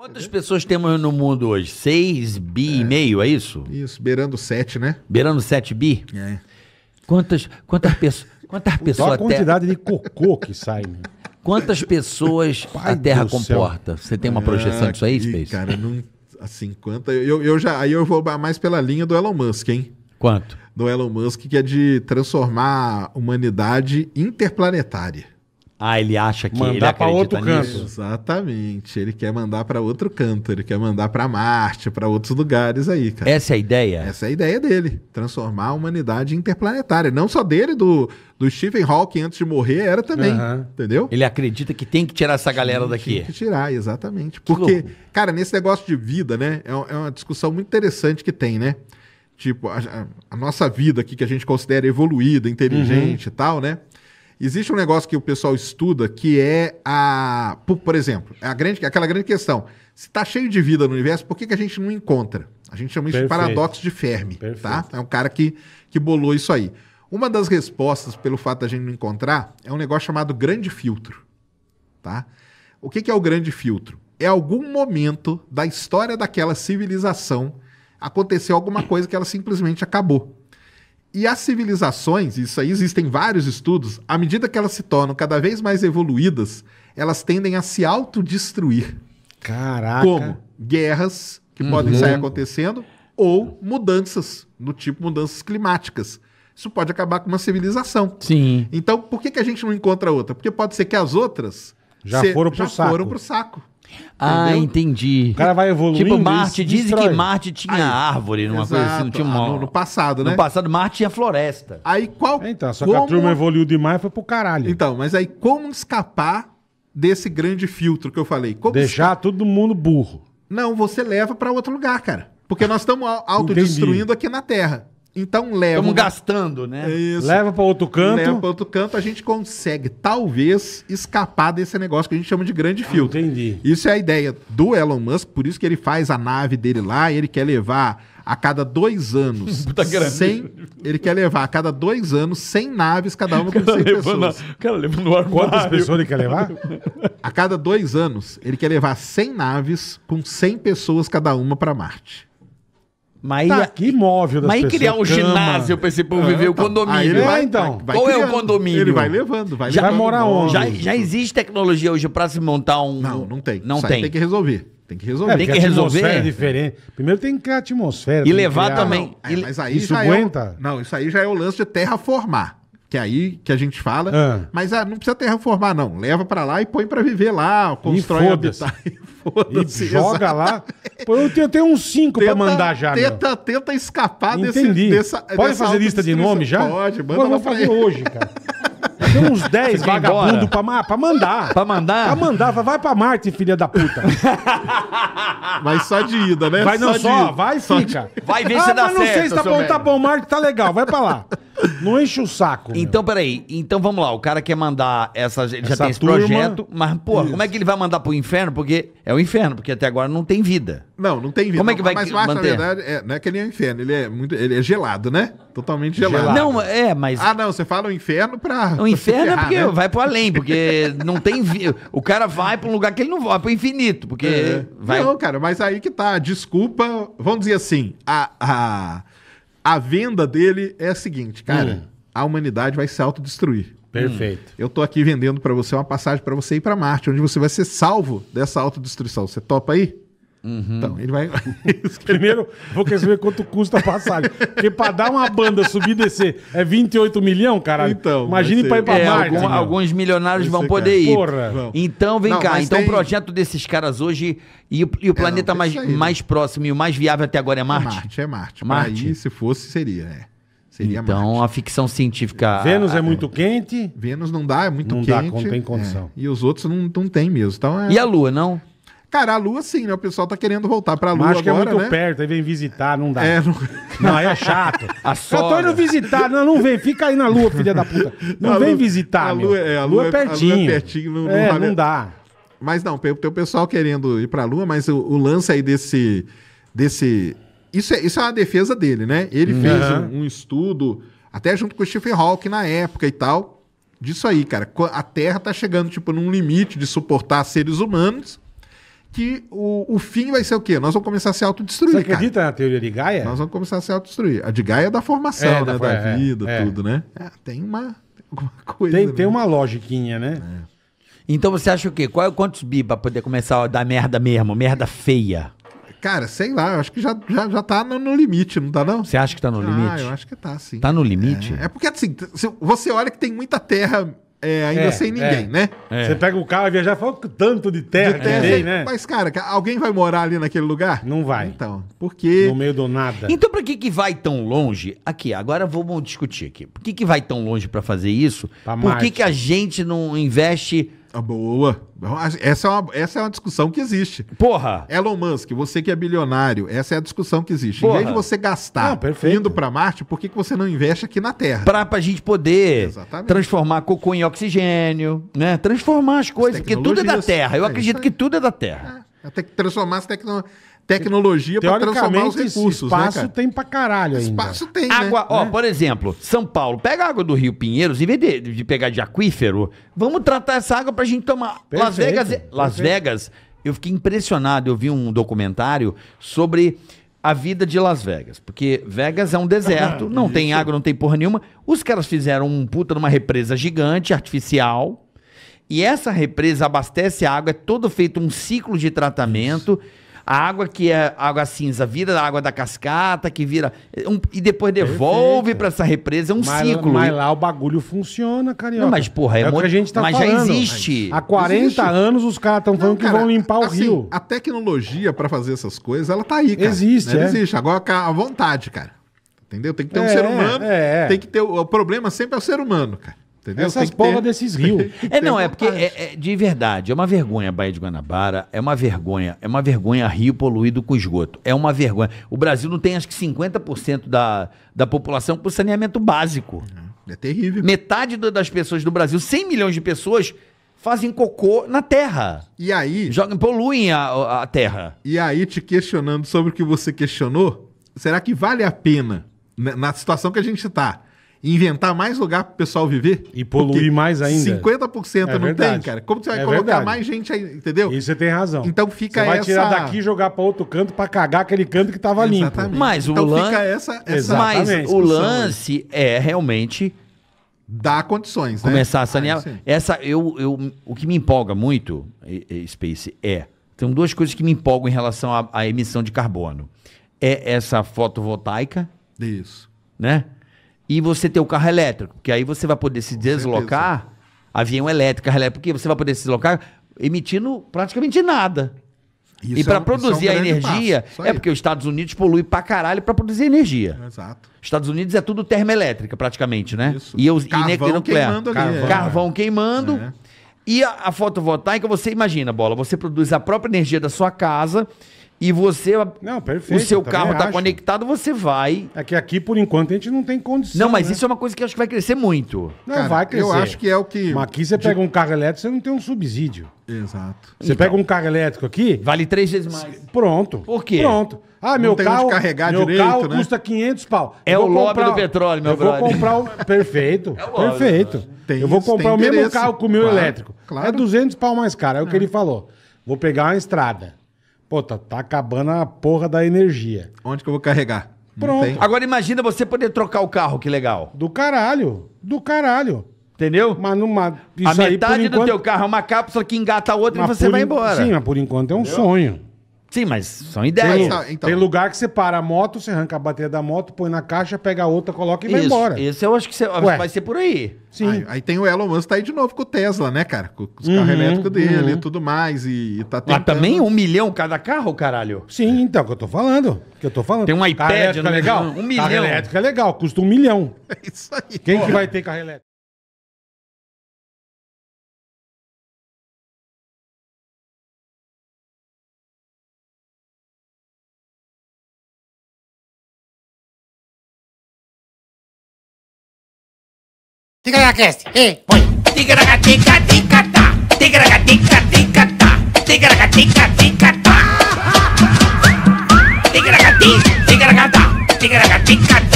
Quantas pessoas temos no mundo hoje? 6 bi e é. meio, é isso? Isso, beirando 7, né? Beirando 7 bi? É. Quantas, quantas, pesso quantas pessoas... Só a quantidade de cocô que sai, né? Quantas pessoas Pai a Terra comporta? Céu. Você tem uma ah, projeção ah, disso aí, Space? Cara, não... Assim, quanta... Eu, eu já, aí eu vou mais pela linha do Elon Musk, hein? Quanto? Do Elon Musk, que é de transformar a humanidade interplanetária. Ah, ele acha que mandar ele acredita outro canto. nisso. Exatamente. Ele quer mandar para outro canto, ele quer mandar para Marte, para outros lugares aí, cara. Essa é a ideia? Essa é a ideia dele, transformar a humanidade interplanetária, não só dele do do Stephen Hawking antes de morrer era também, uhum. entendeu? Ele acredita que tem que tirar essa galera tem, daqui. Tem que tirar, exatamente. Porque, cara, nesse negócio de vida, né, é, é uma discussão muito interessante que tem, né? Tipo, a, a, nossa vida aqui que a gente considera evoluída, inteligente uhum. e tal, né? Existe um negócio que o pessoal estuda que é a. Por exemplo, a grande, aquela grande questão. Se está cheio de vida no universo, por que, que a gente não encontra? A gente chama isso Perfeito. de paradoxo de Fermi. Tá? É um cara que, que bolou isso aí. Uma das respostas pelo fato da gente não encontrar é um negócio chamado grande filtro. Tá? O que, que é o grande filtro? É algum momento da história daquela civilização aconteceu alguma coisa que ela simplesmente acabou. E as civilizações, isso aí existem vários estudos, à medida que elas se tornam cada vez mais evoluídas, elas tendem a se autodestruir. Caraca. Como guerras que uhum. podem sair acontecendo ou mudanças, no tipo mudanças climáticas. Isso pode acabar com uma civilização. Sim. Então, por que, que a gente não encontra outra? Porque pode ser que as outras já, se, foram, para o saco. foram pro saco. Ah, Entendeu? entendi. O cara vai evoluindo. Tipo, Marte, dizem que Marte tinha aí, árvore, numa exato, coisa assim, tinha uma... Ah, no, no, passado, né? No passado, Marte tinha floresta. Aí qual. Então, só como... que a turma evoluiu demais foi pro caralho. Então, mas aí como escapar desse grande filtro que eu falei? Como Deixar esca... todo mundo burro. Não, você leva para outro lugar, cara. Porque nós estamos autodestruindo aqui na Terra. Então leva. Estamos gastando, né? Isso. Leva para outro canto. Leva para outro canto, a gente consegue, talvez, escapar desse negócio que a gente chama de grande ah, filtro. Ah, entendi. Isso é a ideia do Elon Musk, por isso que ele faz a nave dele lá, ele quer levar a cada dois anos. Puta sem, ele quer levar a cada dois anos 100 naves, cada uma com 100 pessoas. A, o cara levando o armário. Quantas pessoas ele quer levar? a cada dois anos, ele quer levar 100 naves com 100 pessoas cada uma para Marte. Mas tá aqui móvel das Mas pessoas, criar um cama. ginásio pra esse povo é, viver, o então. condomínio. Ele, vai, então, vai, qual criando. é o condomínio? Ele vai levando, vai já, levando. Vai morar onde? Já, já existe tecnologia hoje pra se montar um... Não, não tem. Não tem. Tem que resolver. Tem que resolver. É, tem que resolver. É diferente. Primeiro tem que criar atmosfera. E levar criar... também. Não, é, mas aí isso já aguenta? É o... não, isso aí já é o lance de terraformar que é aí que a gente fala. É. Mas ah, não precisa ter reformar não. Leva para lá e põe para viver lá, constrói e habitat. E, e joga exatamente. lá. eu tenho, uns cinco para mandar já. Tenta, meu. tenta escapar Entendi. desse, dessa. Pode dessa fazer lista de nome já? Pode, manda Pô, vou fazer ele. hoje, cara. Tem uns 10 vagabundos pra, pra, mandar. Pra mandar? Pra mandar. Vai pra Marte, filha da puta. Mas só de ida, né? Vai não só, só vai e fica. De... Vai ver ah, se dá certo. Não sei se tá bom, velho. tá bom, Marte tá legal, vai pra lá. Não enche o saco. meu. Então, peraí. Então vamos lá. O cara quer mandar essa. Ele já tem esse turma. projeto. Mas, pô, como é que ele vai mandar pro inferno? Porque é o inferno, porque até agora não tem vida. Não, não tem vida. Como é que vai mas na manter? verdade, é, não é que ele é um inferno, ele é muito. Ele é gelado, né? Totalmente gelado. Gelado. Não, é, mas. Ah, não, você fala o inferno pra. O pra inferno é porque né? vai pro além, porque não tem. vida. O cara vai pra um lugar que ele não vai, pro infinito, porque É. vai. Não, cara, mas aí que tá. Desculpa, vamos dizer assim, a, a, a venda dele é a seguinte, cara, hum. a humanidade vai se autodestruir. Perfeito. Eu tô aqui vendendo para você uma passagem para você ir para Marte, onde você vai ser salvo dessa autodestruição. Você topa aí? Uhum. Então, ele vai. Primeiro, vou querer saber quanto custa a passagem. Porque para dar uma banda subir e descer é 28 milhões, caralho. Então, Imagine para ir pra é, Marte. Algum, alguns milionários vão poder cara. ir. Porra. Então, vem Não, cá. Então, o tem... projeto desses caras hoje e, o, e o é, planeta é, mais, né? mais próximo e o mais viável até agora é, é Marte? É Marte, é Marte. Marte. Aí, se fosse, seria, é. Seria então Marte. a ficção científica. Vênus é a, é muito quente. Vênus não dá, é muito não quente. Não dá, não tem condição. É. E os outros não, não tem mesmo. Então é... E a Lua, não? Cara, a Lua sim, né? O pessoal tá querendo voltar pra Lua Mas acho agora, que é muito né? perto, aí vem visitar, não dá. É, não... não aí é chato. A Eu tô indo visitar, não, não vem, fica aí na Lua, filha da puta. Não a vem Lua, visitar, a Lua, é, a Lua, Lua é pertinho. A Lua é pertinho, não, é, não, dá. Mas não, tem o pessoal querendo ir pra Lua, mas o, o lance aí desse... desse... Isso, é, isso é uma defesa dele, né? Ele uhum. fez um, um estudo, até junto com o Stephen Hawking na época e tal, disso aí, cara. A Terra tá chegando, tipo, num limite de suportar seres humanos que o, o fim vai ser o quê? Nós vamos começar a se autodestruir. Você acredita cara. na teoria de Gaia? Nós vamos começar a se autodestruir. A de Gaia é da formação, é, né? Da, da é, vida, é. tudo, né? Ah, tem uma, coisa. Tem, né? tem uma logiquinha, né? É. Então você acha o quê? Qual, quantos bi pra poder começar a dar merda mesmo? Merda feia? Cara, sei lá, eu acho que já, já, já tá no, no limite, não tá não? Você acha que tá no ah, limite? Ah, eu acho que tá, sim. Tá no limite? É, é porque assim, você olha que tem muita terra é, ainda é, sem ninguém, é. né? É. Você pega o carro e viaja fala tanto de terra, de terra tem, é, né? Mas, cara, alguém vai morar ali naquele lugar? Não vai. Então, porque... No meio do nada. Então, pra que que vai tão longe? Aqui, agora vamos discutir aqui. Por que que vai tão longe para fazer isso? Pra Por que que a gente não investe ah, boa. Essa é, uma, essa é uma discussão que existe. Porra! Elon Musk, você que é bilionário, essa é a discussão que existe. Porra. Em vez de você gastar não, indo para Marte, por que, que você não investe aqui na Terra? Pra, a gente poder Exatamente. transformar cocô em oxigênio, né? Transformar as coisas, as porque tudo é da Terra. Eu é acredito que tudo é da Terra. É, até que transformar as tecnologias tecnologia para transformar os recursos. Né, espaço né, tem pra caralho ainda. Espaço tem, água, né? ó, é. por exemplo, São Paulo, pega a água do Rio Pinheiros, em vez de, de pegar de aquífero, vamos tratar essa água pra gente tomar. Perfeito, é- Las Vegas, perfeito. Las Vegas, eu fiquei impressionado, eu vi um documentário sobre a vida de Las Vegas, porque Vegas é um deserto, ah, não tem água, não tem porra nenhuma. Os caras fizeram um puta numa represa gigante, artificial, e essa represa abastece a água, é todo feito um ciclo de tratamento. Isso a água que é água cinza vira a água da cascata, que vira. Eh, um, e depois devolve para essa represa. É um mas, ciclo. Mas lá o bagulho funciona, carioca. Não, mas, porra, é, é muito... a gente tá mas falando. Mas já existe. Há 40 existe. anos os caras estão falando cara, que vão limpar o assim, rio. A tecnologia para fazer essas coisas, ela tá aí, cara. Existe. Né? É. Existe. Agora a vontade, cara. Entendeu? Tem que ter é, um ser humano. É, é. Tem que ter. O problema sempre é o ser humano, cara. Entendeu? Essas porra desses rios. É, não, é porque é, é, de verdade, é uma vergonha a Baía de Guanabara, é uma vergonha, é uma vergonha rio poluído com esgoto. É uma vergonha. O Brasil não tem acho que 50% da, da população com saneamento básico. É, é terrível. Metade das pessoas do Brasil, 100 milhões de pessoas, fazem cocô na terra. E aí? Jogam, poluem a, a terra. E aí, te questionando sobre o que você questionou, será que vale a pena, né, na situação que a gente está? inventar mais lugar pro pessoal viver. E poluir mais ainda. 50% é não verdade. tem, cara. Como você vai é colocar verdade. mais gente aí, entendeu? Isso você tem razão. Então fica você vai essa... tirar daqui e jogar para outro canto para cagar aquele canto que tava Exatamente. limpo. Mas então o fica essa, essa... Mas o lance é realmente dar condições, né? Começar a ah, sanear. Ah, essa eu, eu o que me empolga muito, Space, é tem duas coisas que me empolgam em relação à, à emissão de carbono. É essa fotovoltaica. Isso. Né? e você ter o carro elétrico, que aí você vai poder se deslocar, avião elétrico, carro elétrico, porque você vai poder se deslocar emitindo praticamente nada. Isso e para é, produzir é um é a energia, é porque os Estados Unidos polui pra caralho para produzir energia. Exato. Estados Unidos é tudo termoelétrica, praticamente, né? Isso. E, eu, Carvão e queimando ali. Carvão, é. Carvão queimando. É. E a, a fotovoltaica, você imagina, bola, você produz a própria energia da sua casa e você. Não, perfeito. O seu carro está conectado, você vai. É que aqui, por enquanto, a gente não tem condição. Não, mas né? isso é uma coisa que acho que vai crescer muito. Não, Cara, vai crescer. Eu acho que é o que. Mas aqui você de... pega um carro elétrico, você não tem um subsídio. Exato. Você então, pega um carro elétrico aqui. Vale três vezes mais. Pronto. Por quê? Pronto. Ah, meu carro. carregar meu direito, carro né? custa 500 pau. É eu o lobby comprar... do petróleo, meu eu brother. Eu vou comprar o. Perfeito. É o lobby, perfeito. Tem, eu vou comprar o mesmo carro com o meu claro, elétrico. É claro. É 200 pau mais caro. É o que é. ele falou. Vou pegar uma estrada Pô, tá, tá acabando a porra da energia. Onde que eu vou carregar? Pronto. Agora imagina você poder trocar o carro, que legal. Do caralho. Do caralho. Entendeu? Mas numa, a metade aí, do teu carro é uma cápsula que engata a outra mas e você vai embora. Sim, mas por enquanto é um Entendeu? sonho. Sim, mas são ideias. Tem, então. tem lugar que você para a moto, você arranca a bateria da moto, põe na caixa, pega a outra, coloca e vai embora. Isso eu acho que você, vai ser por aí. Sim. Aí, aí, tem o Elon Musk tá aí de novo com o Tesla, né, cara? Com, os uhum, carros elétricos dele uhum. e tudo mais. E, e tá tentando... Mas também um milhão cada carro, caralho? Sim, então, é que eu tô falando. Que eu tô falando. Tem um iPad, é né? legal? Um milhão. Carro elétrico é legal, custa um milhão. É isso aí. Quem que vai ter carro elétrico? Ticaracast. Ei, põe. Ticaracatica, ticatá. Ticaracatica, ticatá. Ticaracatica, ticatá.